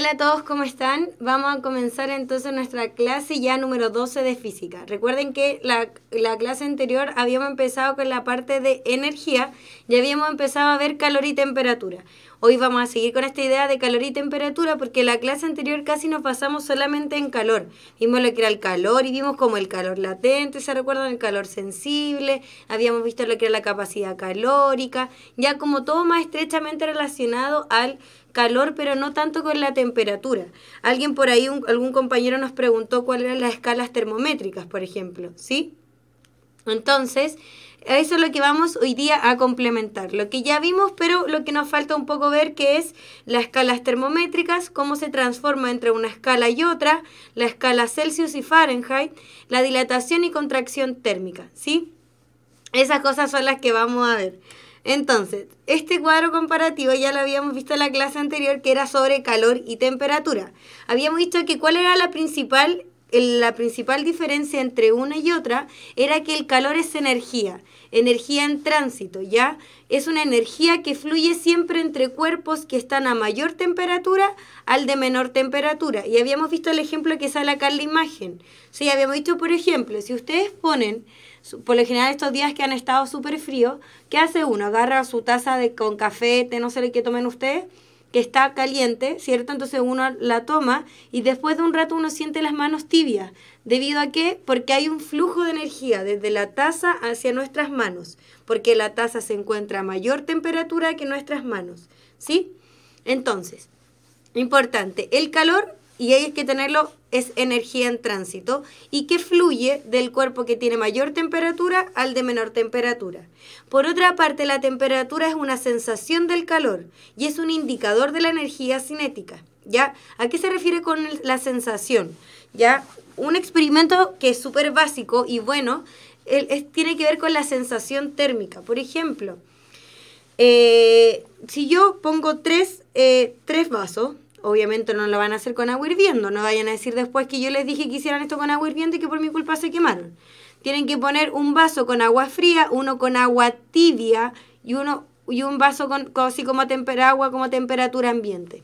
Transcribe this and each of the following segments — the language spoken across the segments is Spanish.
Hola a todos, ¿cómo están? Vamos a comenzar entonces nuestra clase ya número 12 de física. Recuerden que la, la, clase anterior habíamos empezado con la parte de energía y habíamos empezado a ver calor y temperatura. Hoy vamos a seguir con esta idea de calor y temperatura porque la clase anterior casi nos pasamos solamente en calor. Vimos lo que era el calor y vimos como el calor latente, ¿se recuerdan? El calor sensible, habíamos visto lo que era la capacidad calórica, ya como todo más estrechamente relacionado al calor, pero no tanto con la temperatura. Alguien por ahí, algún compañero nos preguntó cuáles eran las escalas termométricas, por ejemplo, ¿sí? Entonces, eso es lo que vamos hoy día a complementar. Lo que ya vimos, pero lo que nos falta un poco ver, que es las escalas termométricas, cómo se transforma entre una escala y otra, la escala Celsius y Fahrenheit, la dilatación y contracción térmica, ¿sí? Esas cosas son las que vamos a ver. Entonces, este cuadro comparativo ya lo habíamos visto en la clase anterior que era sobre calor y temperatura. Habíamos dicho que cuál era la principal la principal diferencia entre una y otra era que el calor es energía energía en tránsito, ¿ya? Es una energía que fluye siempre entre cuerpos que están a mayor temperatura al de menor temperatura. Y habíamos visto el ejemplo que sale acá en la imagen. Sí, habíamos dicho, por ejemplo, si ustedes ponen, por lo general estos días que han estado súper fríos, ¿qué hace uno? Agarra su taza de, con café, té, no sé qué tomen ustedes que está caliente, ¿cierto? Entonces uno la toma y después de un rato uno siente las manos tibias. ¿Debido a qué? Porque hay un flujo de energía desde la taza hacia nuestras manos, porque la taza se encuentra a mayor temperatura que nuestras manos, ¿sí? Entonces, importante, el calor y hay que tenerlo, es energía en tránsito y que fluye del cuerpo que tiene mayor temperatura al de menor temperatura. Por otra parte, la temperatura es una sensación del calor y es un indicador de la energía cinética. ¿Ya? ¿A qué se refiere con la sensación? ¿Ya? Un experimento que es súper básico y bueno, tiene que ver con la sensación térmica. Por ejemplo, eh, si yo pongo tres, eh, tres vasos, Obviamente no lo van a hacer con agua hirviendo, no vayan a decir después que yo les dije que hicieran esto con agua hirviendo y que por mi culpa se quemaron. Tienen que poner un vaso con agua fría, uno con agua tibia y uno y un vaso con, así como agua como temperatura ambiente.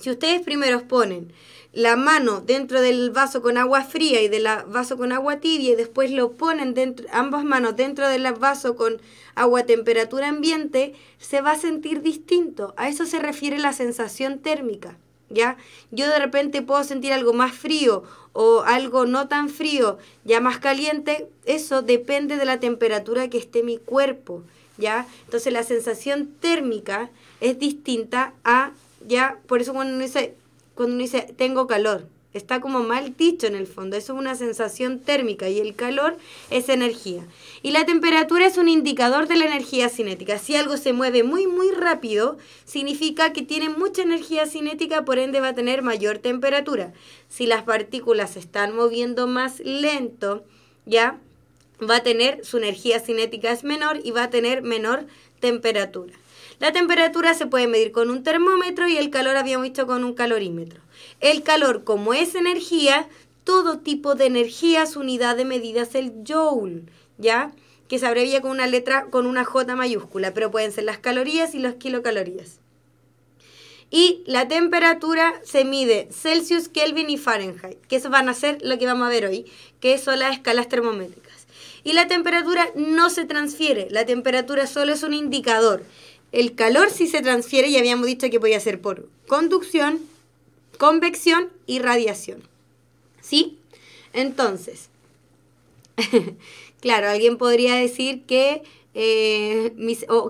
Si ustedes primero ponen la mano dentro del vaso con agua fría y del vaso con agua tibia y después lo ponen dentro, ambas manos dentro del vaso con agua a temperatura ambiente, se va a sentir distinto. A eso se refiere la sensación térmica. ¿Ya? Yo de repente puedo sentir algo más frío o algo no tan frío, ya más caliente, eso depende de la temperatura que esté mi cuerpo, ¿ya? Entonces la sensación térmica es distinta a, ya, por eso cuando dice, cuando uno dice tengo calor. Está como mal dicho en el fondo, eso es una sensación térmica y el calor es energía. Y la temperatura es un indicador de la energía cinética. Si algo se mueve muy, muy rápido, significa que tiene mucha energía cinética, por ende va a tener mayor temperatura. Si las partículas se están moviendo más lento, ya va a tener su energía cinética es menor y va a tener menor temperatura. La temperatura se puede medir con un termómetro y el calor habíamos visto con un calorímetro. El calor, como es energía, todo tipo de energía, su unidad de medida es el joule, ¿ya? Que se abrevia con una letra, con una J mayúscula, pero pueden ser las calorías y los kilocalorías. Y la temperatura se mide Celsius, Kelvin y Fahrenheit, que eso van a ser lo que vamos a ver hoy, que son las escalas termométricas. Y la temperatura no se transfiere, la temperatura solo es un indicador. El calor sí se transfiere y habíamos dicho que podía ser por conducción, convección y radiación. ¿Sí? Entonces, claro, alguien podría decir que, eh,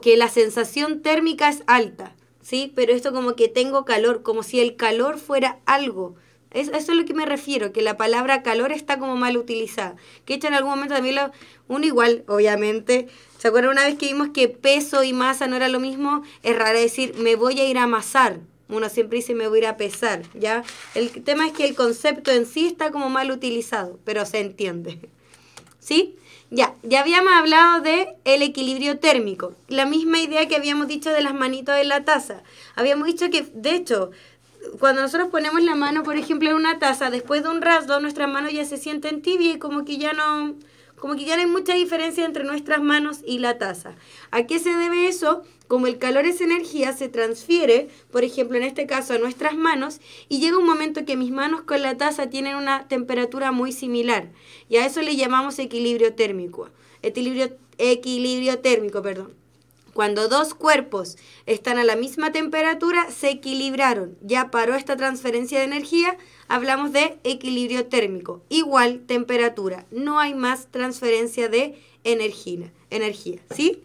que la sensación térmica es alta, ¿sí? Pero esto como que tengo calor, como si el calor fuera algo es, eso es lo que me refiero, que la palabra calor está como mal utilizada. Que de hecho en algún momento también lo, uno igual, obviamente. ¿Se acuerdan una vez que vimos que peso y masa no era lo mismo? Es raro decir me voy a ir a amasar. Uno siempre dice me voy a ir a pesar, ¿ya? El tema es que el concepto en sí está como mal utilizado, pero se entiende. ¿Sí? Ya, ya habíamos hablado de el equilibrio térmico, la misma idea que habíamos dicho de las manitos en la taza. Habíamos dicho que, de hecho, cuando nosotros ponemos la mano, por ejemplo, en una taza, después de un rasgo, nuestras manos ya se sienten tibias y como que ya no, como que ya no hay mucha diferencia entre nuestras manos y la taza. ¿A qué se debe eso? Como el calor es energía, se transfiere, por ejemplo, en este caso, a nuestras manos y llega un momento que mis manos con la taza tienen una temperatura muy similar y a eso le llamamos equilibrio térmico. Equilibrio, equilibrio térmico, perdón. Cuando dos cuerpos están a la misma temperatura, se equilibraron. Ya paró esta transferencia de energía, hablamos de equilibrio térmico. Igual temperatura, no hay más transferencia de energía, energía ¿sí?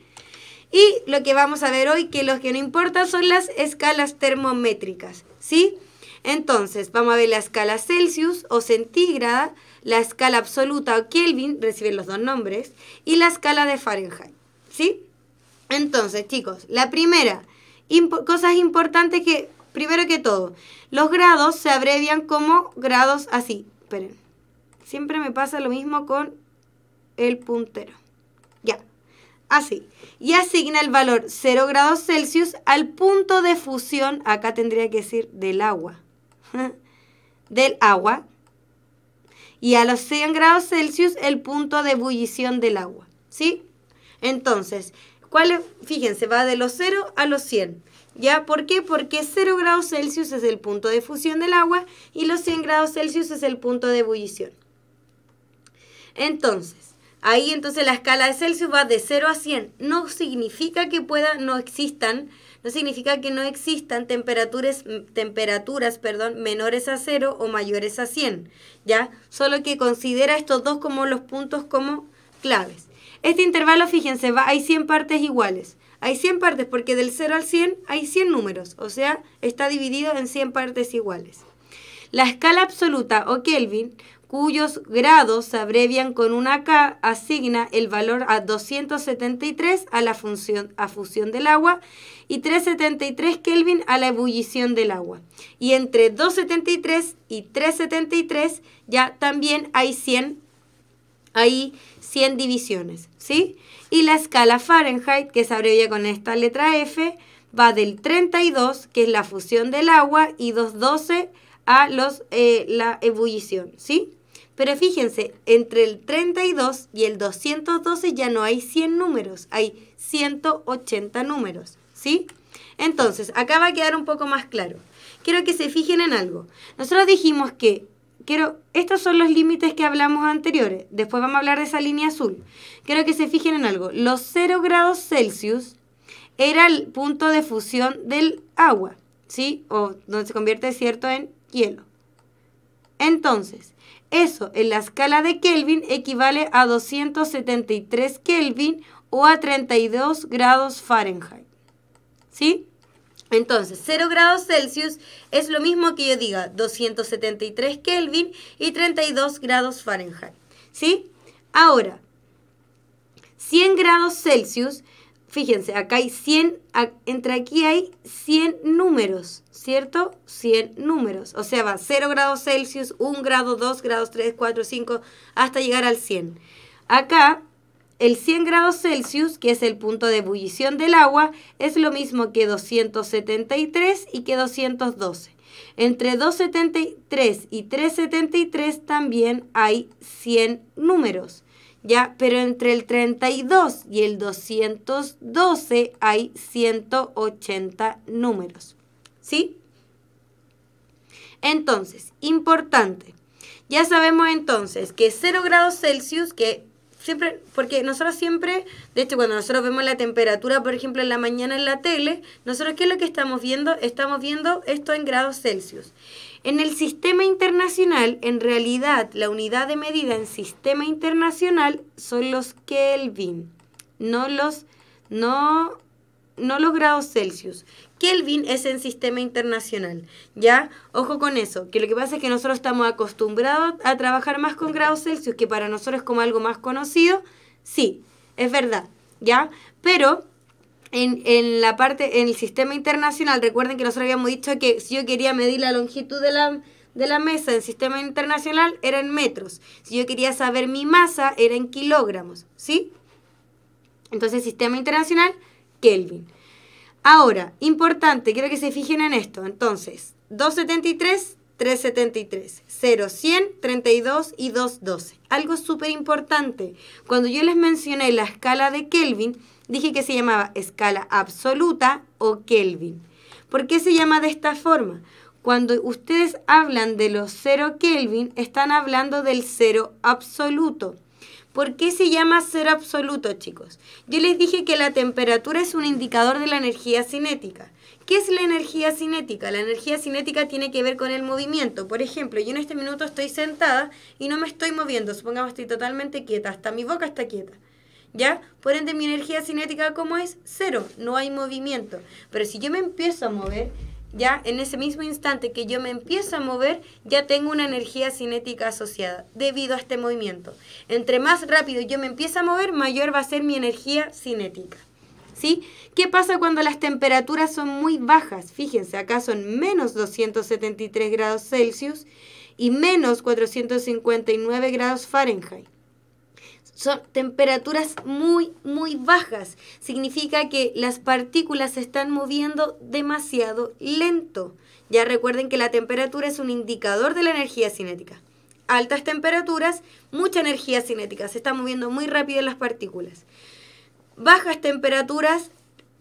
Y lo que vamos a ver hoy, que lo que no importa son las escalas termométricas, ¿sí? Entonces, vamos a ver la escala Celsius o centígrada, la escala absoluta o Kelvin, reciben los dos nombres, y la escala de Fahrenheit, ¿sí? Entonces, chicos, la primera, cosa cosas importantes que, primero que todo, los grados se abrevian como grados así. Esperen, siempre me pasa lo mismo con el puntero. Ya, así. Y asigna el valor 0 grados Celsius al punto de fusión, acá tendría que decir del agua, del agua. Y a los 100 grados Celsius el punto de ebullición del agua, ¿sí? Entonces, Fíjense, va de los 0 a los 100. ¿Ya? ¿Por qué? Porque 0 grados Celsius es el punto de fusión del agua y los 100 grados Celsius es el punto de ebullición. Entonces, ahí entonces la escala de Celsius va de 0 a 100. No significa que pueda, no existan, no significa que no existan temperaturas, temperaturas perdón, menores a 0 o mayores a 100. ¿Ya? Solo que considera estos dos como los puntos como claves. Este intervalo, fíjense, hay 100 partes iguales. Hay 100 partes porque del 0 al 100 hay 100 números, o sea, está dividido en 100 partes iguales. La escala absoluta o Kelvin, cuyos grados se abrevian con una K, asigna el valor a 273 a la función, a fusión del agua y 373 Kelvin a la ebullición del agua. Y entre 273 y 373 ya también hay 100 hay 100 divisiones, ¿sí? Y la escala Fahrenheit, que se abrevia con esta letra F, va del 32, que es la fusión del agua, y 212 a los, eh, la ebullición, ¿sí? Pero fíjense, entre el 32 y el 212 ya no hay 100 números, hay 180 números, ¿sí? Entonces, acá va a quedar un poco más claro. Quiero que se fijen en algo. Nosotros dijimos que quiero, estos son los límites que hablamos anteriores. Después vamos a hablar de esa línea azul. Quiero que se fijen en algo. Los 0 grados Celsius era el punto de fusión del agua, ¿sí? O donde se convierte cierto en hielo. Entonces, eso en la escala de Kelvin equivale a 273 Kelvin o a 32 grados Fahrenheit. ¿Sí? Entonces, 0 grados Celsius es lo mismo que yo diga 273 Kelvin y 32 grados Fahrenheit. ¿Sí? Ahora, 100 grados Celsius, fíjense, acá hay 100, entre aquí hay 100 números, ¿cierto? 100 números. O sea, va 0 grados Celsius, 1 grado, 2 grados, 3, 4, 5, hasta llegar al 100. Acá el 100 grados Celsius, que es el punto de ebullición del agua, es lo mismo que 273 y que 212. Entre 273 y 373 también hay 100 números, ¿ya? Pero entre el 32 y el 212 hay 180 números, ¿sí? Entonces, importante. Ya sabemos entonces que 0 grados Celsius, que siempre, porque nosotros siempre, de hecho cuando nosotros vemos la temperatura, por ejemplo, en la mañana en la tele, nosotros qué es lo que estamos viendo? Estamos viendo esto en grados Celsius. En el sistema internacional, en realidad, la unidad de medida en sistema internacional son los Kelvin, no los, no, no los grados Celsius. Kelvin es en sistema internacional, ¿ya? Ojo con eso, que lo que pasa es que nosotros estamos acostumbrados a trabajar más con grados Celsius, que para nosotros es como algo más conocido, sí, es verdad, ¿ya? Pero en, la parte, en el sistema internacional, recuerden que nosotros habíamos dicho que si yo quería medir la longitud de la, de la mesa en sistema internacional, era en metros. Si yo quería saber mi masa, era en kilogramos, ¿sí? Entonces, sistema internacional, Kelvin. Ahora, importante, quiero que se fijen en esto. Entonces, 273, 373, 0, 100, 32 y 212. Algo súper importante. Cuando yo les mencioné la escala de Kelvin, dije que se llamaba escala absoluta o Kelvin. ¿Por qué se llama de esta forma? Cuando ustedes hablan de los 0 Kelvin, están hablando del 0 absoluto. ¿Por qué se llama ser absoluto, chicos? Yo les dije que la temperatura es un indicador de la energía cinética. ¿Qué es la energía cinética? La energía cinética tiene que ver con el movimiento. Por ejemplo, yo en este minuto estoy sentada y no me estoy moviendo. Supongamos que estoy totalmente quieta, hasta mi boca está quieta. ¿Ya? Por ende, mi energía cinética, ¿cómo es? Cero, no hay movimiento. Pero si yo me empiezo a mover, ya en ese mismo instante que yo me empiezo a mover, ya tengo una energía cinética asociada debido a este movimiento. Entre más rápido yo me empiezo a mover, mayor va a ser mi energía cinética. ¿Sí? ¿Qué pasa cuando las temperaturas son muy bajas? Fíjense, acá son menos 273 grados Celsius y menos 459 grados Fahrenheit son temperaturas muy, muy bajas. Significa que las partículas se están moviendo demasiado lento. Ya recuerden que la temperatura es un indicador de la energía cinética. Altas temperaturas, mucha energía cinética. Se están moviendo muy rápido las partículas. Bajas temperaturas,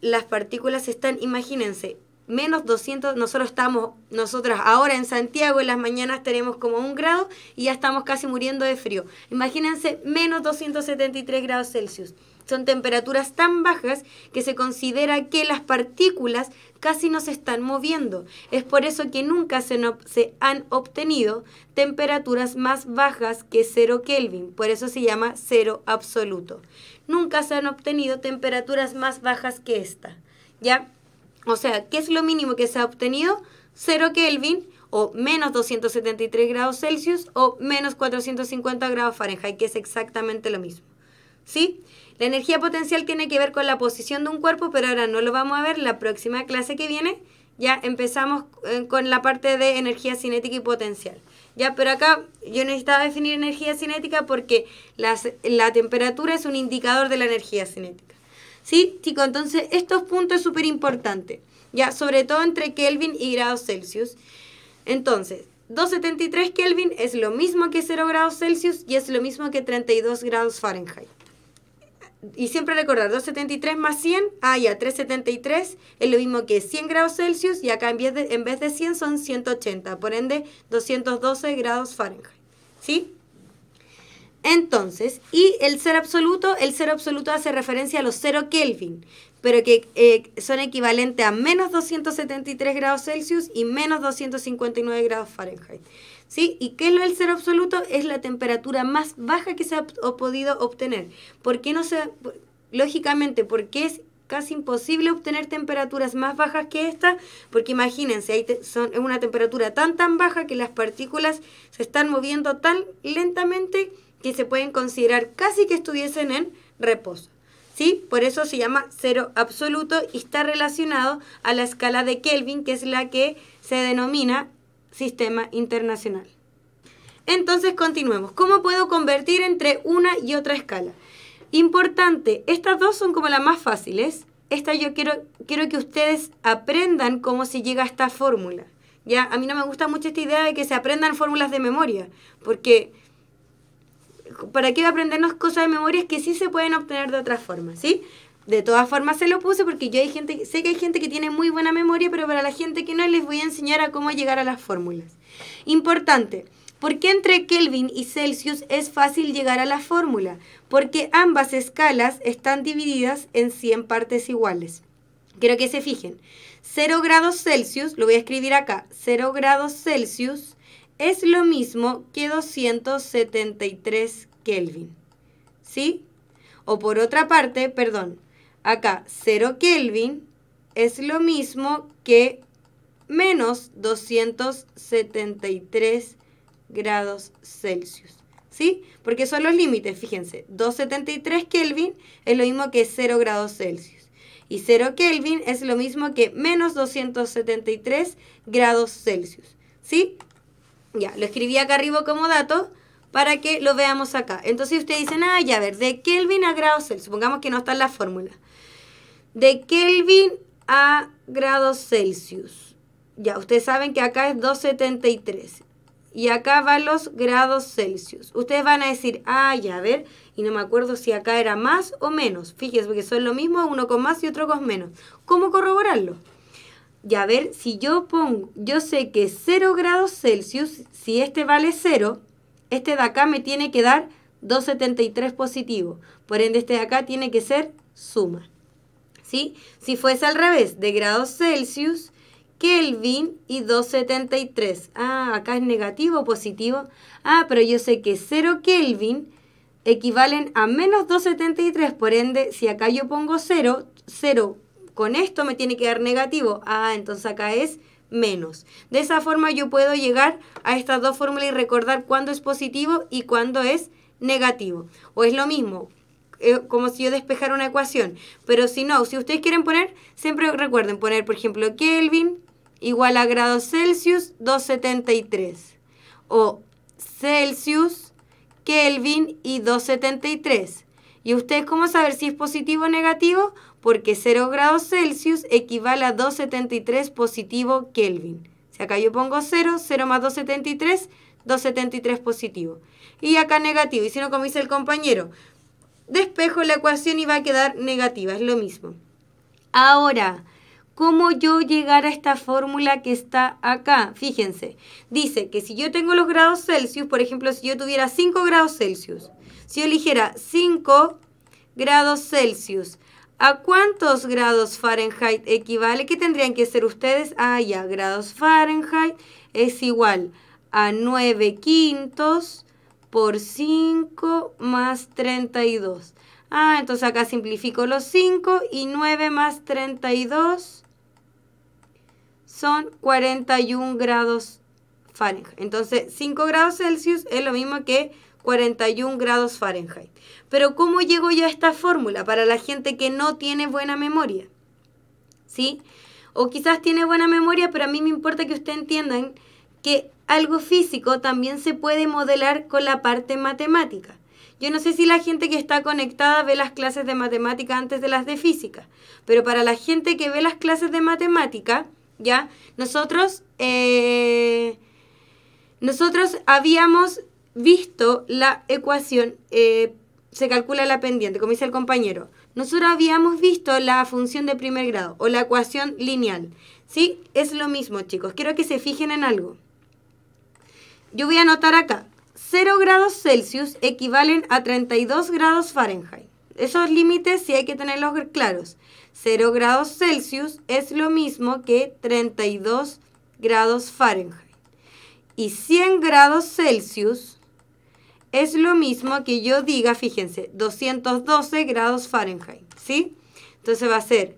las partículas están, imagínense, menos 200, nosotros estamos, nosotras ahora en Santiago en las mañanas tenemos como un grado y ya estamos casi muriendo de frío. Imagínense menos 273 grados Celsius. Son temperaturas tan bajas que se considera que las partículas casi no se están moviendo. Es por eso que nunca se, se han obtenido temperaturas más bajas que 0 Kelvin. Por eso se llama cero absoluto. Nunca se han obtenido temperaturas más bajas que esta. ¿Ya? O sea, ¿qué es lo mínimo que se ha obtenido? 0 Kelvin o menos 273 grados Celsius o menos 450 grados Fahrenheit, que es exactamente lo mismo. ¿Sí? La energía potencial tiene que ver con la posición de un cuerpo, pero ahora no lo vamos a ver. La próxima clase que viene ya empezamos eh, con la parte de energía cinética y potencial. Ya, pero acá yo necesitaba definir energía cinética porque la temperatura es un indicador de la energía cinética. ¿Sí, chicos? Entonces, estos puntos es súper importante, ¿ya? Sobre todo entre Kelvin y grados Celsius. Entonces, 273 Kelvin es lo mismo que 0 grados Celsius y es lo mismo que 32 grados Fahrenheit. Y siempre recordar, 273 más 100, ah, ya, 373 es lo mismo que 100 grados Celsius y acá en vez de, en vez de 100 son 180, por ende 212 grados Fahrenheit. ¿Sí? Entonces, y el cero absoluto, el cero absoluto hace referencia a los cero Kelvin, pero que eh, son equivalentes a menos 273 grados Celsius y menos 259 grados Fahrenheit. ¿Sí? ¿Y qué es lo del cero absoluto? Es la temperatura más baja que se ha podido obtener. ¿Por qué no se...? Lógicamente, porque es casi imposible obtener temperaturas más bajas que esta, porque imagínense, son, es una temperatura tan tan baja que las partículas se están moviendo tan lentamente que se pueden considerar casi que estuviesen en reposo. ¿Sí? Por eso se llama cero absoluto y está relacionado a la escala de Kelvin, que es la que se denomina sistema internacional. Entonces continuemos. ¿Cómo puedo convertir entre una y otra escala? Importante, estas dos son como las más fáciles. Esta yo quiero, quiero que ustedes aprendan cómo se llega a esta fórmula. ¿ya? A mí no me gusta mucho esta idea de que se aprendan fórmulas de memoria, porque ¿para qué aprendernos cosas de memorias que sí se pueden obtener de otra forma, ¿sí? De todas formas se lo puse porque yo hay gente, sé que hay gente que tiene muy buena memoria, pero para la gente que no les voy a enseñar a cómo llegar a las fórmulas. Importante, ¿por qué entre Kelvin y Celsius es fácil llegar a la fórmula? Porque ambas escalas están divididas en 100 partes iguales. Quiero que se fijen. 0 grados Celsius, lo voy a escribir acá, 0 grados Celsius es lo mismo que 273 Kelvin. ¿Sí? O por otra parte, perdón, acá 0 Kelvin es lo mismo que menos 273 grados Celsius. ¿Sí? Porque son los límites, fíjense. 273 Kelvin es lo mismo que 0 grados Celsius. Y 0 Kelvin es lo mismo que menos 273 grados Celsius. ¿Sí? Ya, lo escribí acá arriba como dato para que lo veamos acá. Entonces ustedes dicen, ah, ya a ver, de Kelvin a grados Celsius, supongamos que no está en la fórmula. De Kelvin a grados Celsius. Ya, ustedes saben que acá es 273. Y acá van los grados Celsius. Ustedes van a decir, ah, ya a ver, y no me acuerdo si acá era más o menos. Fíjense, porque son lo mismo, uno con más y otro con menos. ¿Cómo corroborarlo? Y a ver, si yo pongo, yo sé que 0 grados Celsius, si este vale 0, este de acá me tiene que dar 273 positivo. Por ende, este de acá tiene que ser suma. ¿Sí? Si fuese al revés, de grados Celsius, Kelvin y 273. Ah, acá es negativo o positivo. Ah, pero yo sé que 0 Kelvin equivalen a menos 273. Por ende, si acá yo pongo 0, 0 con esto me tiene que dar negativo. Ah, entonces acá es menos. De esa forma yo puedo llegar a estas dos fórmulas y recordar cuándo es positivo y cuándo es negativo. O es lo mismo, eh, como si yo despejara una ecuación. Pero si no, si ustedes quieren poner, siempre recuerden poner, por ejemplo, Kelvin igual a grados Celsius 273. O Celsius, Kelvin y 273. ¿Y ustedes cómo saber si es positivo o negativo? porque 0 grados Celsius equivale a 273 positivo Kelvin. Si acá yo pongo 0, 0 más 273, 273 positivo. Y acá negativo, y si no, como dice el compañero, despejo la ecuación y va a quedar negativa, es lo mismo. Ahora, ¿cómo yo llegar a esta fórmula que está acá? Fíjense, dice que si yo tengo los grados Celsius, por ejemplo, si yo tuviera 5 grados Celsius, si yo eligiera 5 grados Celsius ¿A cuántos grados Fahrenheit equivale? ¿Qué tendrían que ser ustedes? Ah, ya, grados Fahrenheit es igual a 9 quintos por 5 más 32. Ah, entonces acá simplifico los 5 y 9 más 32 son 41 grados Fahrenheit. Entonces 5 grados Celsius es lo mismo que 41 grados Fahrenheit. Pero ¿cómo llego yo a esta fórmula para la gente que no tiene buena memoria? ¿Sí? O quizás tiene buena memoria, pero a mí me importa que usted entiendan que algo físico también se puede modelar con la parte matemática. Yo no sé si la gente que está conectada ve las clases de matemática antes de las de física, pero para la gente que ve las clases de matemática, ¿ya? Nosotros, eh, nosotros habíamos visto la ecuación eh, se calcula la pendiente, como dice el compañero. Nosotros habíamos visto la función de primer grado o la ecuación lineal. ¿Sí? Es lo mismo, chicos. Quiero que se fijen en algo. Yo voy a anotar acá. 0 grados Celsius equivalen a 32 grados Fahrenheit. Esos límites sí hay que tenerlos claros. 0 grados Celsius es lo mismo que 32 grados Fahrenheit. Y 100 grados Celsius es lo mismo que yo diga, fíjense, 212 grados Fahrenheit, ¿sí? Entonces va a ser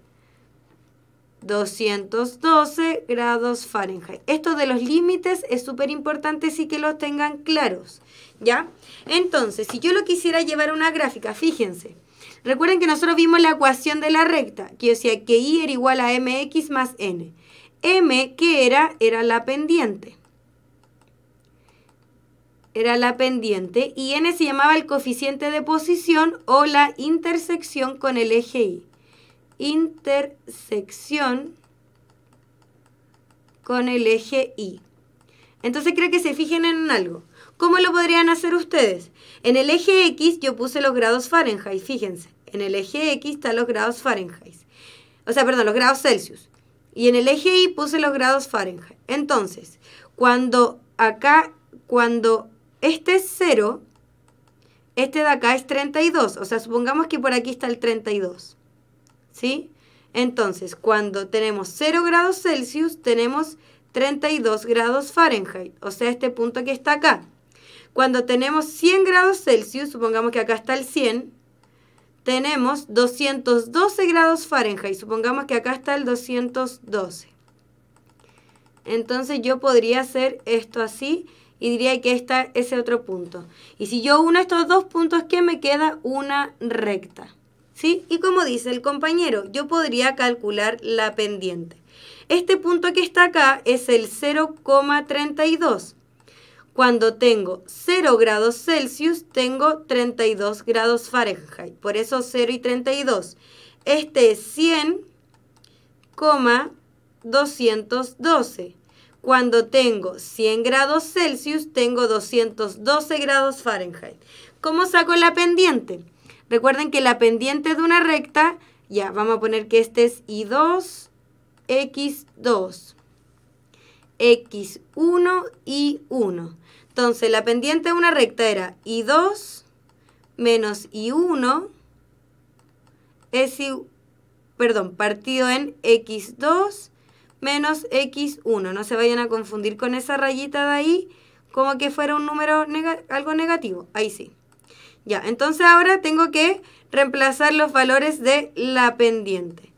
212 grados Fahrenheit. Esto de los límites es súper importante, sí que los tengan claros, ¿ya? Entonces, si yo lo quisiera llevar a una gráfica, fíjense, Recuerden que nosotros vimos la ecuación de la recta, que decía que Y era igual a mx más n. m, que era? Era la pendiente era la pendiente y n se llamaba el coeficiente de posición o la intersección con el eje y. Intersección con el eje y. Entonces creo que se fijen en algo. ¿Cómo lo podrían hacer ustedes? En el eje X yo puse los grados Fahrenheit, fíjense. En el eje X están los grados Fahrenheit. O sea, perdón, los grados Celsius. Y en el eje Y puse los grados Fahrenheit. Entonces, cuando acá, cuando este es 0, este de acá es 32, o sea, supongamos que por aquí está el 32, ¿sí? Entonces, cuando tenemos 0 grados Celsius, tenemos 32 grados Fahrenheit, o sea, este punto que está acá. Cuando tenemos 100 grados Celsius, supongamos que acá está el 100, tenemos 212 grados Fahrenheit, supongamos que acá está el 212. Entonces yo podría hacer esto así y diría que está ese otro punto. Y si yo uno estos dos puntos, ¿qué me queda? Una recta. ¿Sí? Y como dice el compañero, yo podría calcular la pendiente. Este punto que está acá es el 0,32. Cuando tengo 0 grados Celsius, tengo 32 grados Fahrenheit. Por eso 0 y 32. Este es 100,212. Cuando tengo 100 grados Celsius, tengo 212 grados Fahrenheit. ¿Cómo saco la pendiente? Recuerden que la pendiente de una recta, ya, vamos a poner que este es I2, X2, X1 y 1. Entonces, la pendiente de una recta era I2 menos I1 es, perdón, partido en X2 menos x1. No se vayan a confundir con esa rayita de ahí, como que fuera un número algo negativo. Ahí sí. Ya, entonces ahora tengo que reemplazar los valores de la pendiente.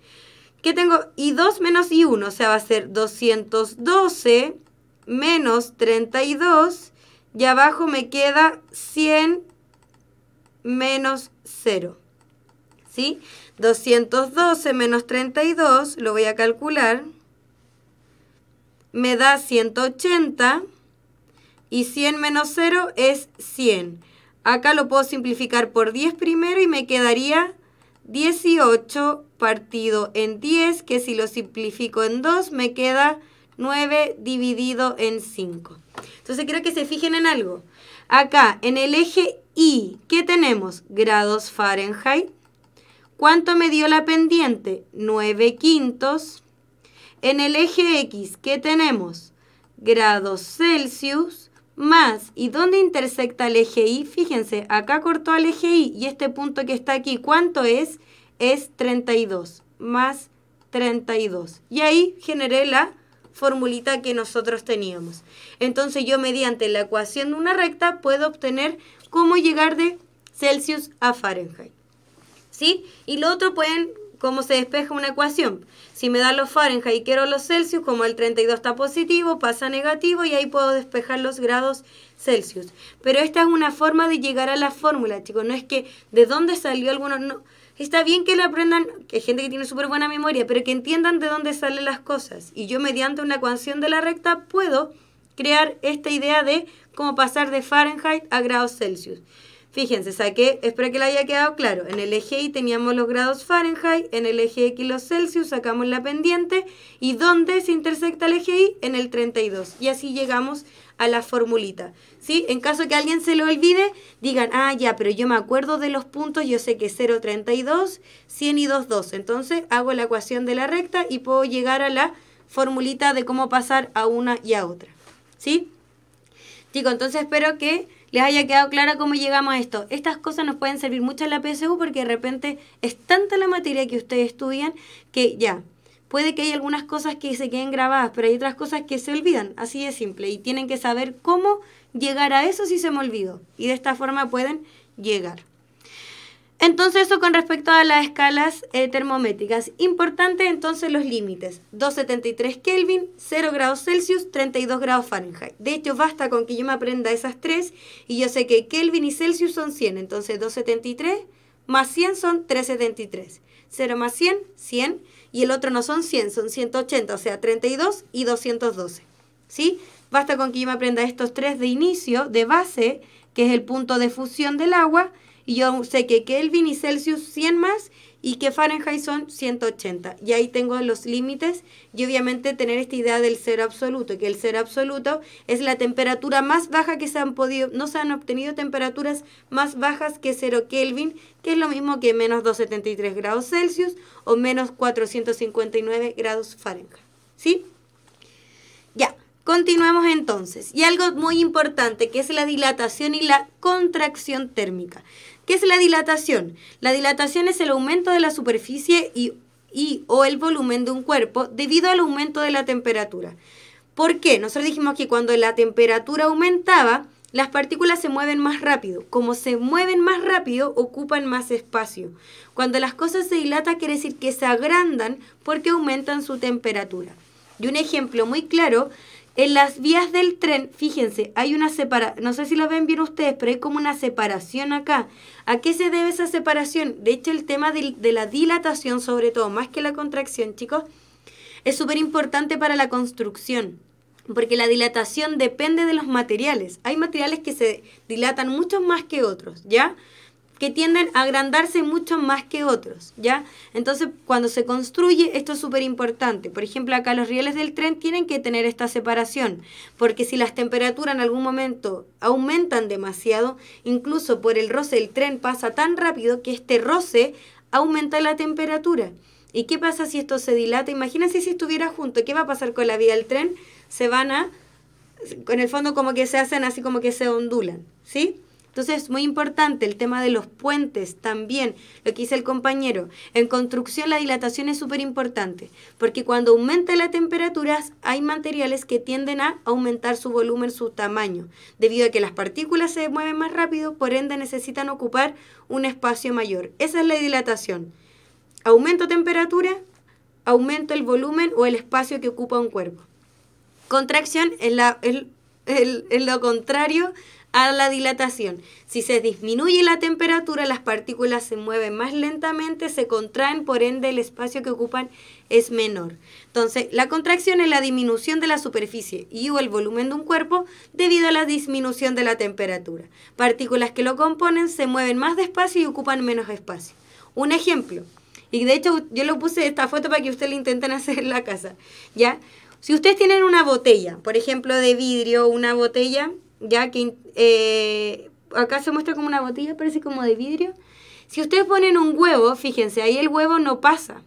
¿Qué tengo? Y 2 menos y 1, o sea, va a ser 212 menos 32. Y abajo me queda 100 menos 0. ¿Sí? 212 menos 32, lo voy a calcular me da 180 y 100 menos 0 es 100. Acá lo puedo simplificar por 10 primero y me quedaría 18 partido en 10, que si lo simplifico en 2 me queda 9 dividido en 5. Entonces quiero que se fijen en algo. Acá, en el eje Y, ¿qué tenemos? Grados Fahrenheit. ¿Cuánto me dio la pendiente? 9 quintos. En el eje X, ¿qué tenemos? Grados Celsius más. ¿Y dónde intersecta el eje Y? Fíjense, acá cortó al eje Y y este punto que está aquí, ¿cuánto es? Es 32 más 32. Y ahí generé la formulita que nosotros teníamos. Entonces yo mediante la ecuación de una recta puedo obtener cómo llegar de Celsius a Fahrenheit. ¿Sí? Y lo otro pueden cómo se despeja una ecuación. Si me dan los Fahrenheit y quiero los Celsius, como el 32 está positivo, pasa negativo y ahí puedo despejar los grados Celsius. Pero esta es una forma de llegar a la fórmula, chicos. No es que de dónde salió alguno. No. Está bien que lo aprendan, que hay gente que tiene súper buena memoria, pero que entiendan de dónde salen las cosas. Y yo mediante una ecuación de la recta puedo crear esta idea de cómo pasar de Fahrenheit a grados Celsius. Fíjense, saqué, espero que le haya quedado claro, en el eje Y teníamos los grados Fahrenheit, en el eje X los Celsius, sacamos la pendiente, y ¿dónde se intersecta el eje Y? En el 32. Y así llegamos a la formulita, ¿sí? En caso que alguien se lo olvide, digan, ah, ya, pero yo me acuerdo de los puntos, yo sé que 0,32, 100 y 2,2. Entonces hago la ecuación de la recta y puedo llegar a la formulita de cómo pasar a una y a otra, ¿sí? Chicos, entonces espero que les haya quedado clara cómo llegamos a esto. Estas cosas nos pueden servir mucho en la PSU porque de repente es tanta la materia que ustedes estudian que ya, puede que hay algunas cosas que se queden grabadas, pero hay otras cosas que se olvidan, así de simple, y tienen que saber cómo llegar a eso si se me olvidó. Y de esta forma pueden llegar. Entonces eso con respecto a las escalas eh, termométricas. Importante entonces los límites. 273 Kelvin, 0 grados Celsius, 32 grados Fahrenheit. De hecho, basta con que yo me aprenda esas tres y yo sé que Kelvin y Celsius son 100. Entonces 273 más 100 son 373. 0 más 100, 100. Y el otro no son 100, son 180, o sea, 32 y 212. ¿Sí? Basta con que yo me aprenda estos tres de inicio, de base, que es el punto de fusión del agua y yo sé que Kelvin y Celsius 100 más y que Fahrenheit son 180. Y ahí tengo los límites y obviamente tener esta idea del cero absoluto, que el cero absoluto es la temperatura más baja que se han podido, no se han obtenido temperaturas más bajas que cero Kelvin, que es lo mismo que menos 273 grados Celsius o menos 459 grados Fahrenheit. ¿Sí? Ya. Continuemos entonces. Y algo muy importante que es la dilatación y la contracción térmica. ¿Qué es la dilatación? La dilatación es el aumento de la superficie y, o el volumen de un cuerpo debido al aumento de la temperatura. ¿Por qué? Nosotros dijimos que cuando la temperatura aumentaba, las partículas se mueven más rápido. Como se mueven más rápido, ocupan más espacio. Cuando las cosas se dilatan, quiere decir que se agrandan porque aumentan su temperatura. Y un ejemplo muy claro en las vías del tren, fíjense, hay una separación, no sé si lo ven bien ustedes, pero hay como una separación acá. ¿A qué se debe esa separación? De hecho, el tema de la dilatación, sobre todo, más que la contracción, chicos, es súper importante para la construcción porque la dilatación depende de los materiales. Hay materiales que se dilatan mucho más que otros, ¿ya? que tienden a agrandarse mucho más que otros, ¿ya? Entonces, cuando se construye, esto es súper importante. Por ejemplo, acá los rieles del tren tienen que tener esta separación, porque si las temperaturas en algún momento aumentan demasiado, incluso por el roce el tren pasa tan rápido que este roce aumenta la temperatura. ¿Y qué pasa si esto se dilata? Imagínense si estuviera junto, ¿qué va a pasar con la vía del tren? Se van a, en el fondo como que se hacen así como que se ondulan, ¿sí? Entonces es muy importante el tema de los puentes también, lo que dice el compañero. En construcción la dilatación es súper importante, porque cuando aumenta la temperatura hay materiales que tienden a aumentar su volumen, su tamaño, debido a que las partículas se mueven más rápido, por ende necesitan ocupar un espacio mayor. Esa es la dilatación. Aumento temperatura, aumento el volumen o el espacio que ocupa un cuerpo. Contracción es, la, lo contrario a la dilatación. Si se disminuye la temperatura, las partículas se mueven más lentamente, se contraen, por ende el espacio que ocupan es menor. Entonces, la contracción es la disminución de la superficie y o el volumen de un cuerpo debido a la disminución de la temperatura. Partículas que lo componen se mueven más despacio y ocupan menos espacio. Un ejemplo, y de hecho yo lo puse esta foto para que ustedes lo intenten hacer en la casa, ¿ya? Si ustedes tienen una botella, por ejemplo de vidrio, una botella ya que eh, acá se muestra como una botella, parece como de vidrio. Si ustedes ponen un huevo, fíjense, ahí el huevo no pasa.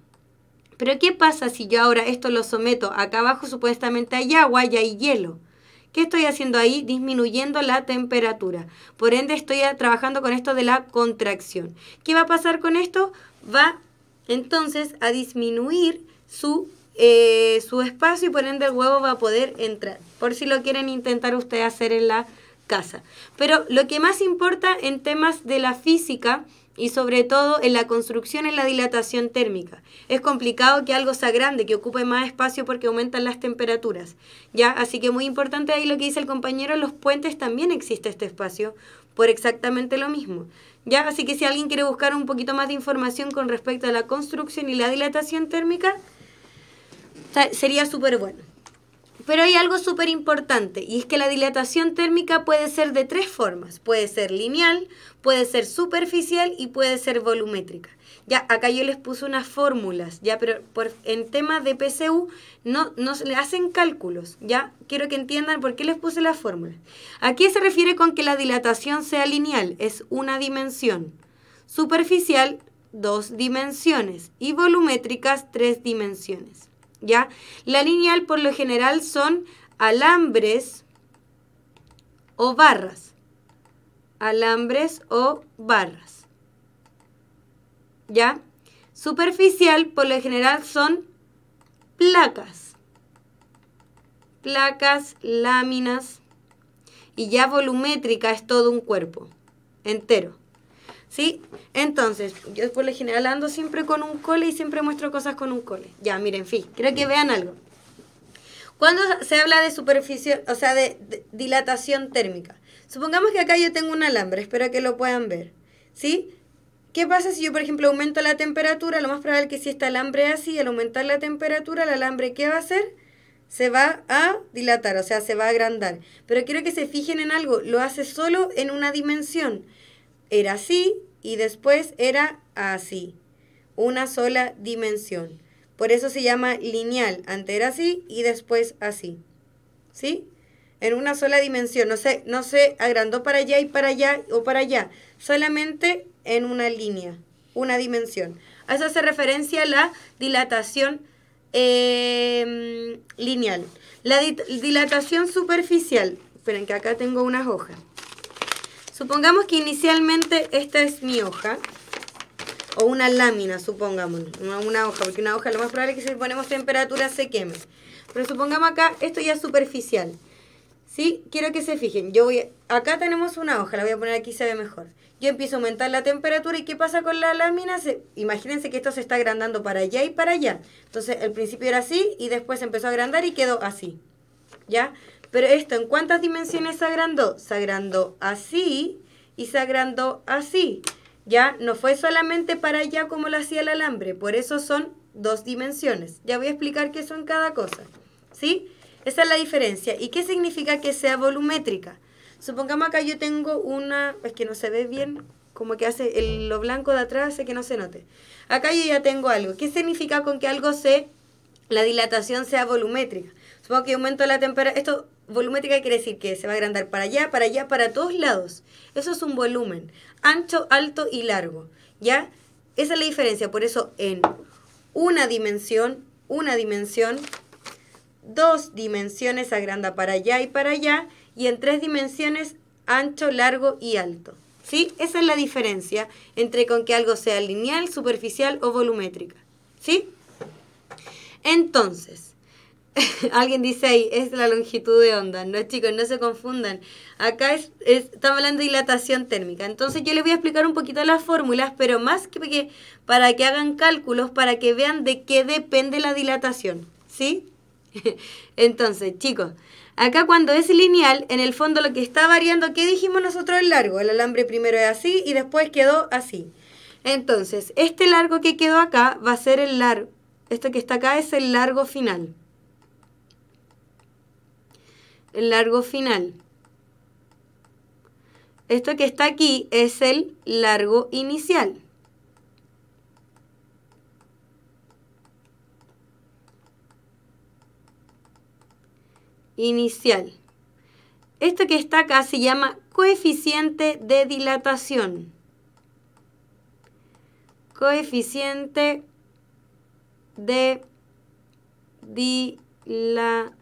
Pero ¿qué pasa si yo ahora esto lo someto? Acá abajo supuestamente hay agua y hay hielo. ¿Qué estoy haciendo ahí? Disminuyendo la temperatura. Por ende, estoy trabajando con esto de la contracción. ¿Qué va a pasar con esto? Va entonces a disminuir su eh, su espacio y por ende el huevo va a poder entrar, por si lo quieren intentar ustedes hacer en la casa. Pero lo que más importa en temas de la física y sobre todo en la construcción es la dilatación térmica. Es complicado que algo sea grande, que ocupe más espacio porque aumentan las temperaturas. ¿ya? Así que muy importante ahí lo que dice el compañero, los puentes también existe este espacio por exactamente lo mismo. ¿ya? Así que si alguien quiere buscar un poquito más de información con respecto a la construcción y la dilatación térmica, sería súper bueno. Pero hay algo súper importante y es que la dilatación térmica puede ser de tres formas. Puede ser lineal, puede ser superficial y puede ser volumétrica. Ya, acá yo les puse unas fórmulas, ya, pero por, en tema de PCU no, no le hacen cálculos, ya. Quiero que entiendan por qué les puse las fórmulas. Aquí se refiere con que la dilatación sea lineal? Es una dimensión. Superficial, dos dimensiones. Y volumétricas, tres dimensiones. ¿ya? La lineal por lo general son alambres o barras. Alambres o barras. ¿Ya? Superficial por lo general son placas. Placas, láminas. Y ya volumétrica es todo un cuerpo entero. ¿Sí? Entonces, yo por lo general ando siempre con un cole y siempre muestro cosas con un cole. Ya, miren, fin, quiero que vean algo. Cuando se habla de superficie, o sea, de, de, dilatación térmica, supongamos que acá yo tengo un alambre, espero que lo puedan ver, ¿sí? ¿Qué pasa si yo, por ejemplo, aumento la temperatura? Lo más probable es que si este alambre es así, al aumentar la temperatura, el alambre, ¿qué va a hacer? Se va a dilatar, o sea, se va a agrandar. Pero quiero que se fijen en algo, lo hace solo en una dimensión era así y después era así. Una sola dimensión. Por eso se llama lineal. Antes era así y después así. ¿Sí? En una sola dimensión. No se, no se agrandó para allá y para allá o para allá. Solamente en una línea, una dimensión. A eso hace referencia la dilatación em, lineal. La dilatación superficial. Esperen que acá tengo unas hojas. Supongamos que inicialmente esta es mi hoja, o una lámina, supongamos, una hoja, porque una hoja lo más probable es que si ponemos temperatura se queme. Pero supongamos acá, esto ya es superficial. ¿Sí? Quiero que se fijen, yo voy, acá tenemos una hoja, la voy a poner aquí, se ve mejor. Yo empiezo a aumentar la temperatura y ¿qué pasa con la lámina? imagínense que esto se está agrandando para allá y para allá. Entonces, al principio era así y después empezó a agrandar y quedó así. ¿Ya? Pero esto, ¿en cuántas dimensiones se agrandó? Se agrandó así y se agrandó así. Ya no fue solamente para allá como lo hacía el alambre, por eso son dos dimensiones. Ya voy a explicar qué son cada cosa. ¿Sí? Esa es la diferencia. ¿Y qué significa que sea volumétrica? Supongamos acá yo tengo una, es que no se ve bien, como que hace el, lo blanco de atrás hace que no se note. Acá yo ya tengo algo. ¿Qué significa con que algo se, la dilatación sea volumétrica? Supongo que aumento la temperatura, esto Volumétrica quiere decir que se va a agrandar para allá, para allá, para todos lados. Eso es un volumen, ancho, alto y largo. ¿Ya? Esa es la diferencia. Por eso en una dimensión, una dimensión, dos dimensiones agranda para allá y para allá, y en tres dimensiones ancho, largo y alto. ¿Sí? Esa es la diferencia entre con que algo sea lineal, superficial o volumétrica. ¿Sí? Entonces, Alguien dice ahí, es la longitud de onda. No, chicos, no se confundan. Acá es, estamos hablando de dilatación térmica. Entonces yo les voy a explicar un poquito las fórmulas, pero más que, para que hagan cálculos, para que vean de qué depende la dilatación. ¿Sí? Entonces, chicos, acá cuando es lineal, en el fondo lo que está variando, ¿qué dijimos nosotros el largo? El alambre primero es así y después quedó así. Entonces, este largo que quedó acá va a ser el largo. Esto que está acá es el largo final el largo final. Esto que está aquí es el largo inicial. Inicial. Esto que está acá se llama coeficiente de dilatación. Coeficiente de dilatación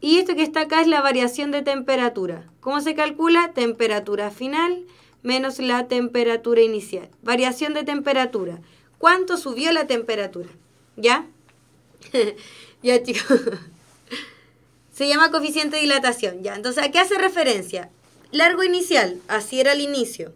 Y esto que está acá es la variación de temperatura. ¿Cómo se calcula? Temperatura final menos la temperatura inicial. Variación de temperatura. ¿Cuánto subió la temperatura? ¿Ya? ya, chicos. se llama coeficiente de dilatación. Ya, entonces, ¿a qué hace referencia? Largo inicial, así era el inicio.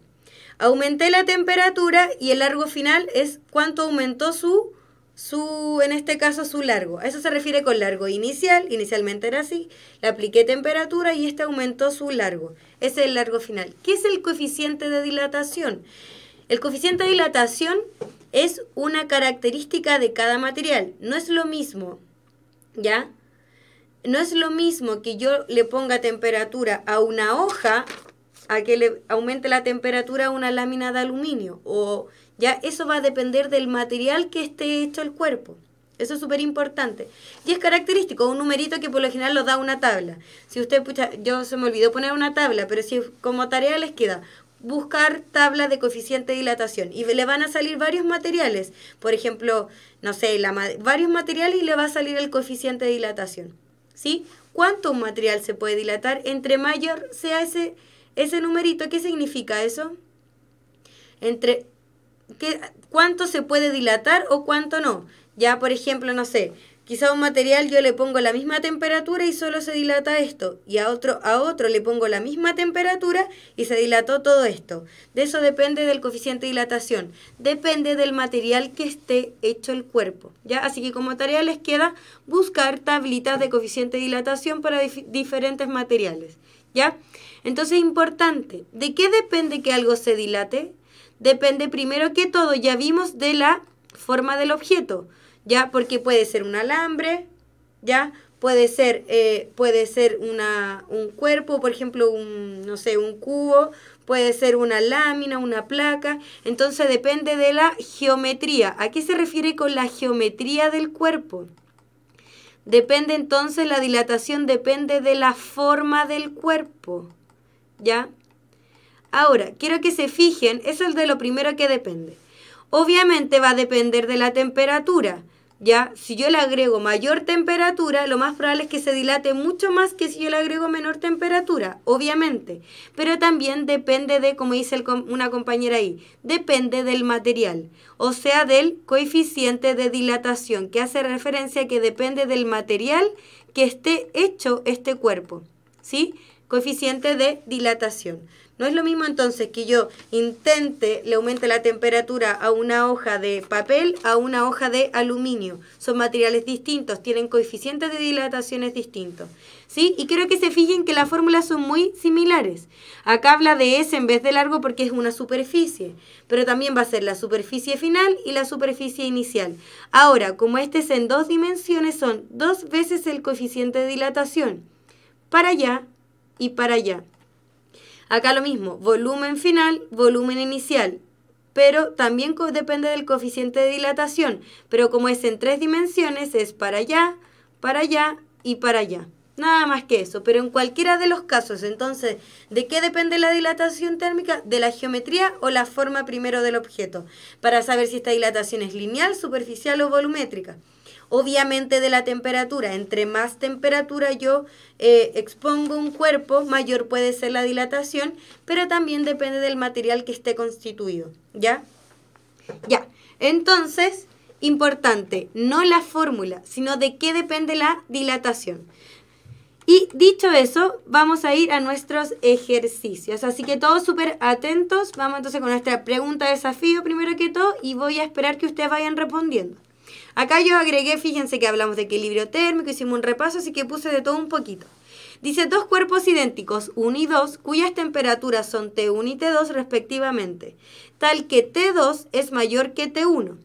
Aumenté la temperatura y el largo final es cuánto aumentó su su, en este caso, su largo. A eso se refiere con largo inicial, inicialmente era así, le apliqué temperatura y este aumentó su largo. Ese es el largo final. ¿Qué es el coeficiente de dilatación? El coeficiente de dilatación es una característica de cada material, no es lo mismo, ¿ya? No es lo mismo que yo le ponga temperatura a una hoja a que le aumente la temperatura a una lámina de aluminio o ¿ya? Eso va a depender del material que esté hecho el cuerpo. Eso es súper importante. Y es característico, un numerito que por lo general lo da una tabla. Si usted, yo se me olvidó poner una tabla, pero si como tarea les queda buscar tabla de coeficiente de dilatación y le van a salir varios materiales, por ejemplo, no sé, la, varios materiales y le va a salir el coeficiente de dilatación. ¿Sí? ¿Cuánto un material se puede dilatar? Entre mayor sea ese, ese numerito, ¿qué significa eso? Entre cuánto se puede dilatar o cuánto no. Ya, por ejemplo, no sé, quizá un material yo le pongo la misma temperatura y solo se dilata esto, y a otro, a otro le pongo la misma temperatura y se dilató todo esto. De eso depende del coeficiente de dilatación, depende del material que esté hecho el cuerpo. ¿ya? Así que como tarea les queda buscar tablitas de coeficiente de dilatación para diferentes materiales. ¿ya? Entonces, importante, ¿de qué depende que algo se dilate? depende primero que todo, ya vimos, de la forma del objeto, ¿ya? Porque puede ser un alambre, ¿ya? Puede ser, eh, puede ser un cuerpo, por ejemplo, un, no sé, un cubo, puede ser una lámina, una placa. Entonces depende de la geometría. ¿A qué se refiere con la geometría del cuerpo? Depende entonces, la dilatación depende de la forma del cuerpo, ¿ya? Ahora, quiero que se fijen, eso es de lo primero que depende. Obviamente va a depender de la temperatura. ¿ya? Si yo le agrego mayor temperatura, lo más probable es que se dilate mucho más que si yo le agrego menor temperatura, obviamente. Pero también depende de, como dice una compañera ahí, depende del material, o sea, del coeficiente de dilatación, que hace referencia a que depende del material que esté hecho este cuerpo, ¿sí? Coeficiente de dilatación. No es lo mismo entonces que yo intente, le aumente la temperatura a una hoja de papel a una hoja de aluminio. Son materiales distintos, tienen coeficientes de dilataciones distintos. ¿Sí? Y creo que se fijen que las fórmulas son muy similares. Acá habla de S en vez de largo porque es una superficie, pero también va a ser la superficie final y la superficie inicial. Ahora, como este es en dos dimensiones, son dos veces el coeficiente de dilatación, para allá y para allá. Acá lo mismo, volumen final, volumen inicial, pero también depende del coeficiente de dilatación, pero como es en tres dimensiones, es para allá, para allá y para allá. Nada más que eso, pero en cualquiera de los casos, entonces, ¿de qué depende la dilatación térmica? De la geometría o la forma primero del objeto, para saber si esta dilatación es lineal, superficial o volumétrica obviamente de la temperatura. Entre más temperatura yo eh, expongo un cuerpo, mayor puede ser la dilatación, pero también depende del material que esté constituido, ¿ya? Ya, entonces, importante, no la fórmula, sino de qué depende la dilatación. Y dicho eso, vamos a ir a nuestros ejercicios. Así que todos súper atentos. Vamos entonces con nuestra pregunta de desafío primero que todo y voy a esperar que ustedes vayan respondiendo. Acá yo agregué, fíjense que hablamos de equilibrio térmico, hicimos un repaso, así que puse de todo un poquito. Dice dos cuerpos idénticos, 1 y 2, cuyas temperaturas son T1 y T2 respectivamente, tal que T2 es mayor que T1.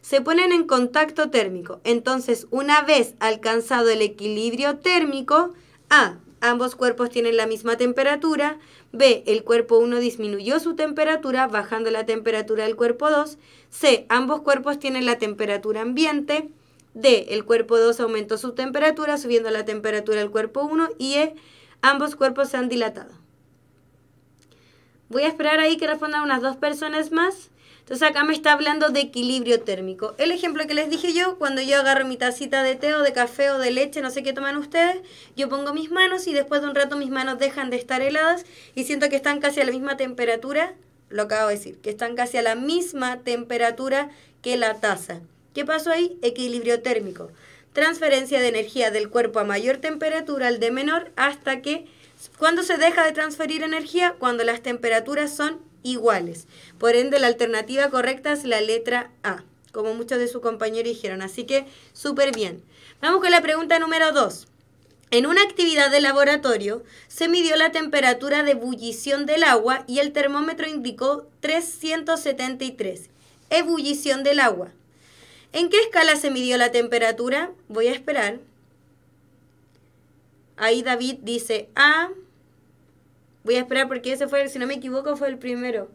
Se ponen en contacto térmico. Entonces, una vez alcanzado el equilibrio térmico, A, ambos cuerpos tienen la misma temperatura. B, el cuerpo 1 disminuyó su temperatura, bajando la temperatura del cuerpo 2. C, ambos cuerpos tienen la temperatura ambiente. D, el cuerpo 2 aumentó su temperatura, subiendo la temperatura del cuerpo 1. Y E, ambos cuerpos se han dilatado. Voy a esperar ahí que respondan unas dos personas más. Entonces acá me está hablando de equilibrio térmico. El ejemplo que les dije yo, cuando yo agarro mi tacita de té o de café o de leche, no sé qué toman ustedes, yo pongo mis manos y después de un rato mis manos dejan de estar heladas y siento que están casi a la misma temperatura, lo acabo de decir, que están casi a la misma temperatura que la taza. ¿Qué pasó ahí? Equilibrio térmico. Transferencia de energía del cuerpo a mayor temperatura al de menor hasta que... ¿Cuándo se deja de transferir energía? Cuando las temperaturas son iguales. Por ende, la alternativa correcta es la letra A, como muchos de sus compañeros dijeron. Así que súper bien. Vamos con la pregunta número 2. En una actividad de laboratorio se midió la temperatura de ebullición del agua y el termómetro indicó 373. Ebullición del agua. ¿En qué escala se midió la temperatura? Voy a esperar. Ahí David dice A. Voy a esperar porque ese fue, si no me equivoco, fue el primero.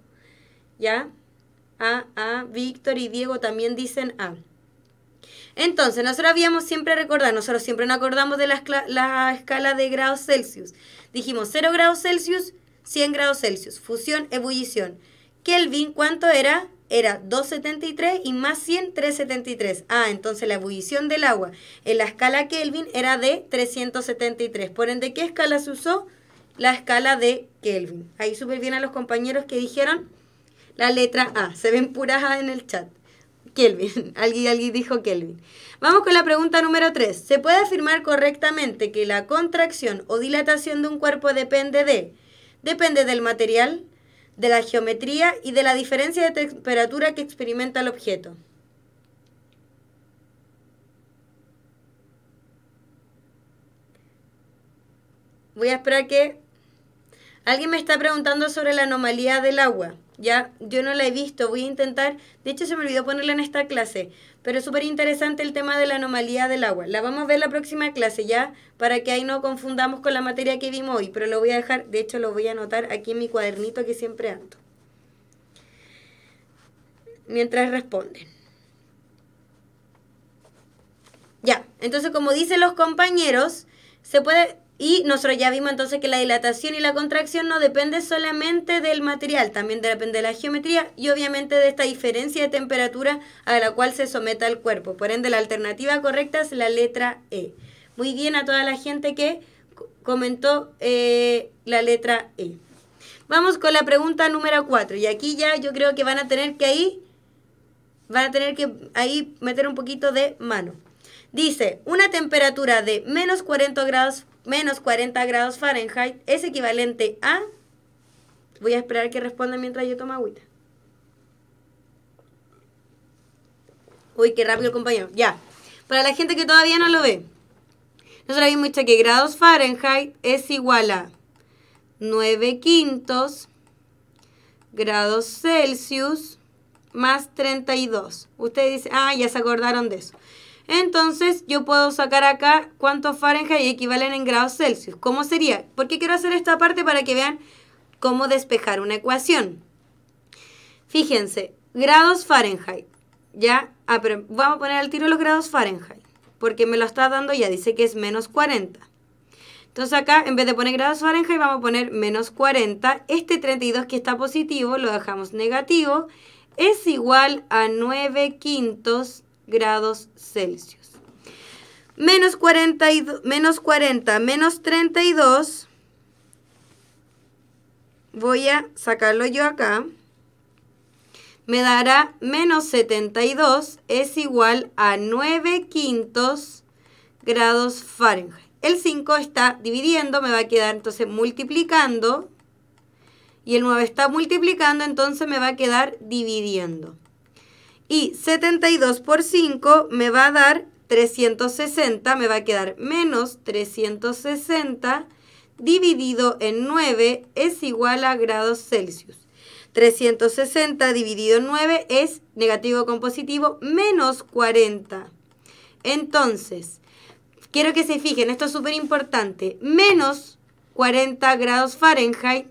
¿Ya? A, A, Víctor y Diego también dicen A. Entonces, nosotros habíamos siempre recordado, nosotros siempre nos acordamos de la, la, escala de grados Celsius. Dijimos 0 grados Celsius, 100 grados Celsius, fusión, ebullición. Kelvin, ¿cuánto era? Era 273 y más 100, 373. Ah, entonces la ebullición del agua en la escala Kelvin era de 373. Por ende, ¿qué escala se usó? la escala de Kelvin. Ahí súper bien a los compañeros que dijeron la letra A. Se ven puras en el chat. Kelvin. Alguien, alguien dijo Kelvin. Vamos con la pregunta número 3. ¿Se puede afirmar correctamente que la contracción o dilatación de un cuerpo depende de? Depende del material, de la geometría y de la diferencia de temperatura que experimenta el objeto. Voy a esperar que Alguien me está preguntando sobre la anomalía del agua. Ya, yo no la he visto, voy a intentar, de hecho se me olvidó ponerla en esta clase, pero es súper interesante el tema de la anomalía del agua. La vamos a ver la próxima clase ya, para que ahí no confundamos con la materia que vimos hoy, pero lo voy a dejar, de hecho lo voy a anotar aquí en mi cuadernito que siempre ando. Mientras responden. Ya, entonces como dicen los compañeros, se puede y nosotros ya vimos entonces que la dilatación y la contracción no depende solamente del material, también depende de la geometría y obviamente de esta diferencia de temperatura a la cual se someta el cuerpo. Por ende, la alternativa correcta es la letra E. Muy bien a toda la gente que comentó eh, la letra E. Vamos con la pregunta número 4 y aquí ya yo creo que van a tener que ahí, van a tener que ahí meter un poquito de mano. Dice, una temperatura de menos 40 grados menos 40 grados Fahrenheit es equivalente a... Voy a esperar que responda mientras yo tomo agüita. Uy, qué rápido, compañero. Ya. Para la gente que todavía no lo ve. Nosotros habíamos dicho que grados Fahrenheit es igual a 9 quintos grados Celsius más 32. Ustedes dicen, ah, ya se acordaron de eso. Entonces yo puedo sacar acá cuántos Fahrenheit equivalen en grados Celsius. ¿Cómo sería? Porque quiero hacer esta parte para que vean cómo despejar una ecuación. Fíjense, grados Fahrenheit. Ya, ah, vamos a poner al tiro los grados Fahrenheit, porque me lo está dando ya, dice que es menos 40. Entonces acá, en vez de poner grados Fahrenheit, vamos a poner menos 40. Este 32 que está positivo, lo dejamos negativo, es igual a 9 quintos grados Celsius. Menos 40, menos 32. Voy a sacarlo yo acá. Me dará menos 72 es igual a 9 quintos grados Fahrenheit. El 5 está dividiendo, me va a quedar entonces multiplicando. Y el 9 está multiplicando, entonces me va a quedar dividiendo. Y 72 por 5 me va a dar 360, me va a quedar menos 360 dividido en 9 es igual a grados Celsius. 360 dividido en 9 es negativo con positivo, menos 40. Entonces, quiero que se fijen, esto es súper importante, menos 40 grados Fahrenheit,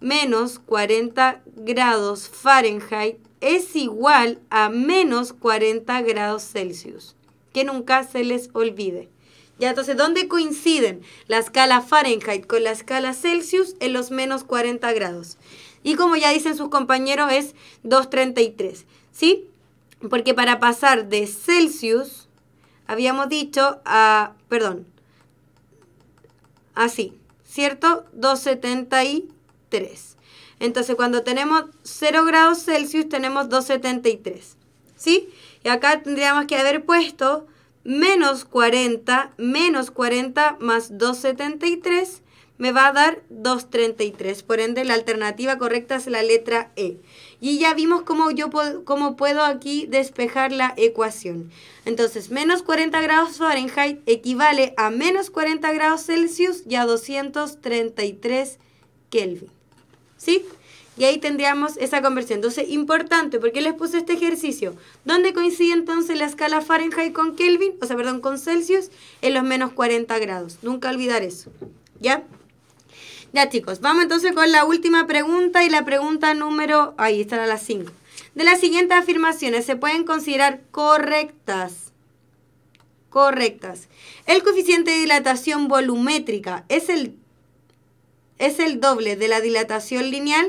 menos 40 grados Fahrenheit es igual a menos 40 grados Celsius. Que nunca se les olvide. Ya, entonces, ¿dónde coinciden la escala Fahrenheit con la escala Celsius? En los menos 40 grados. Y como ya dicen sus compañeros, es 233, ¿sí? Porque para pasar de Celsius, habíamos dicho a, perdón, así, ¿cierto? 273. Entonces, cuando tenemos 0 grados Celsius, tenemos 273. ¿Sí? Y acá tendríamos que haber puesto menos 40, menos 40 más 273 me va a dar 233. Por ende, la alternativa correcta es la letra E. Y ya vimos cómo yo puedo aquí despejar la ecuación. Entonces, menos 40 grados Fahrenheit equivale a menos 40 grados Celsius y a 233 Kelvin. ¿sí? Y ahí tendríamos esa conversión. Entonces, importante, ¿por qué les puse este ejercicio. ¿Dónde coincide entonces la escala Fahrenheit con Kelvin? O sea, perdón, con Celsius en los menos 40 grados. Nunca olvidar eso. ¿Ya? Ya chicos, vamos entonces con la última pregunta y la pregunta número... Ahí estará la las 5. De las siguientes afirmaciones se pueden considerar correctas. Correctas. El coeficiente de dilatación volumétrica es el es el doble de la dilatación lineal.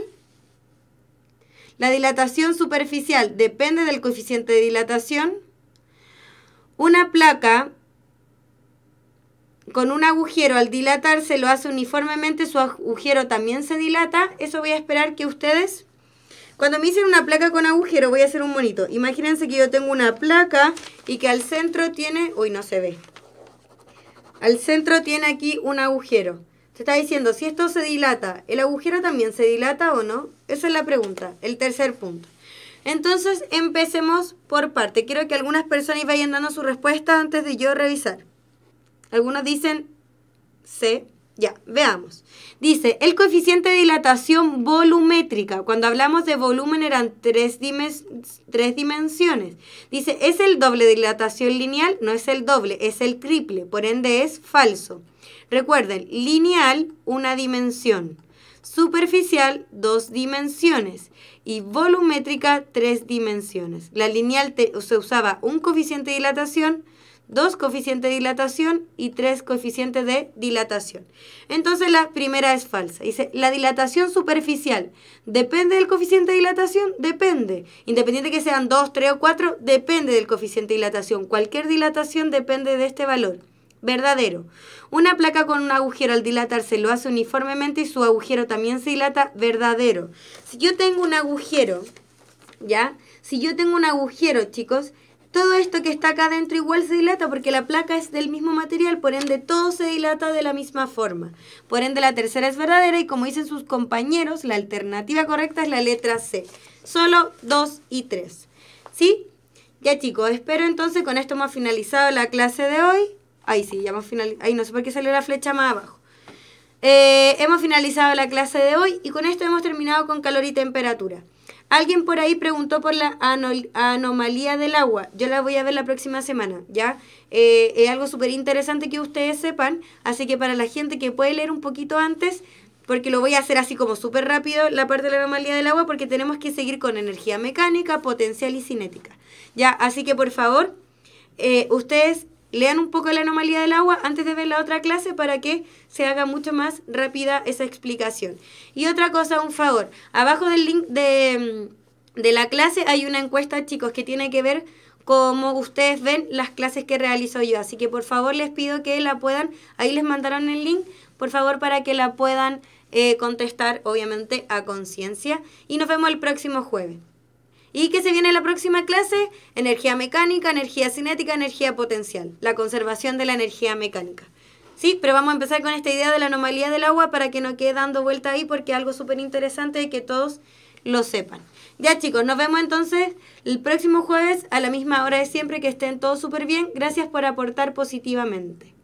La dilatación superficial depende del coeficiente de dilatación. Una placa con un agujero al dilatarse lo hace uniformemente, su agujero también se dilata. Eso voy a esperar que ustedes... Cuando me dicen una placa con agujero, voy a hacer un monito. Imagínense que yo tengo una placa y que al centro tiene... Uy, no se ve. Al centro tiene aquí un agujero. Se está diciendo, si esto se dilata, ¿el agujero también se dilata o no? Esa es la pregunta, el tercer punto. Entonces, empecemos por parte. Quiero que algunas personas vayan dando su respuesta antes de yo revisar. Algunos dicen sí, Ya, veamos. Dice, el coeficiente de dilatación volumétrica, cuando hablamos de volumen eran tres, tres dimensiones. Dice, ¿es el doble de dilatación lineal? No es el doble, es el triple, por ende es falso. Recuerden, lineal, una dimensión. Superficial, dos dimensiones. Y volumétrica, tres dimensiones. La lineal se usaba un coeficiente de dilatación, dos coeficientes de dilatación y tres coeficientes de dilatación. Entonces la primera es falsa. Dice, la dilatación superficial depende del coeficiente de dilatación, depende. Independiente que sean dos, tres o cuatro, depende del coeficiente de dilatación. Cualquier dilatación depende de este valor. Verdadero. Una placa con un agujero al dilatarse lo hace uniformemente y su agujero también se dilata. Verdadero. Si yo tengo un agujero, ¿ya? Si yo tengo un agujero, chicos, todo esto que está acá adentro igual se dilata porque la placa es del mismo material, por ende todo se dilata de la misma forma. Por ende la tercera es verdadera y como dicen sus compañeros, la alternativa correcta es la letra C. Solo 2 y 3. ¿Sí? Ya chicos, espero entonces con esto hemos finalizado la clase de hoy. Ahí sí, ya hemos finalizado. Ahí no sé por qué salió la flecha más abajo. Eh, hemos finalizado la clase de hoy y con esto hemos terminado con calor y temperatura. Alguien por ahí preguntó por la anomalía del agua. Yo la voy a ver la próxima semana, ¿ya? Eh, es algo súper interesante que ustedes sepan, así que para la gente que puede leer un poquito antes, porque lo voy a hacer así como súper rápido, la parte de la anomalía del agua, porque tenemos que seguir con energía mecánica, potencial y cinética, ¿ya? Así que por favor, eh, ustedes lean un poco la anomalía del agua antes de ver la otra clase para que se haga mucho más rápida esa explicación. Y otra cosa, un favor, abajo del link de, mm, la clase hay una encuesta, chicos, que tiene que ver como ustedes ven las clases que realizo yo. Así que por favor les pido que la puedan, ahí les mandaron el link, por favor para que la puedan eh, contestar obviamente a conciencia. Y nos vemos el próximo jueves. Y que se viene en la próxima clase, energía mecánica, energía cinética, energía potencial, la conservación de la energía mecánica. Sí, pero vamos a empezar con esta idea de la anomalía del agua para que no quede dando vuelta ahí porque es algo súper interesante y que todos lo sepan. Ya chicos, nos vemos entonces el próximo jueves a la misma hora de siempre, que estén todos súper bien. Gracias por aportar positivamente.